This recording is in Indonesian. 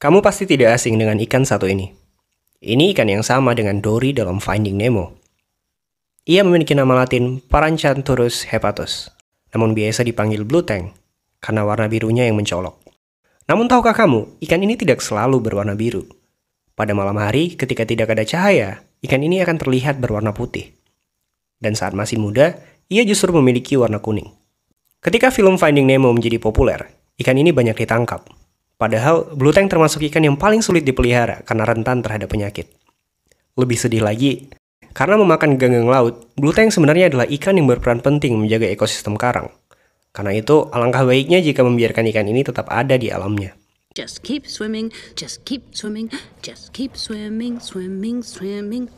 Kamu pasti tidak asing dengan ikan satu ini. Ini ikan yang sama dengan Dory dalam Finding Nemo. Ia memiliki nama latin Paranchanturus hepatus, namun biasa dipanggil blue tank karena warna birunya yang mencolok. Namun tahukah kamu, ikan ini tidak selalu berwarna biru. Pada malam hari, ketika tidak ada cahaya, ikan ini akan terlihat berwarna putih. Dan saat masih muda, ia justru memiliki warna kuning. Ketika film Finding Nemo menjadi populer, ikan ini banyak ditangkap, Padahal blue tank termasuk ikan yang paling sulit dipelihara karena rentan terhadap penyakit. Lebih sedih lagi, karena memakan ganggang laut, blue tank sebenarnya adalah ikan yang berperan penting menjaga ekosistem karang. Karena itu, alangkah baiknya jika membiarkan ikan ini tetap ada di alamnya. Just keep swimming, just keep swimming, just keep swimming, swimming, swimming.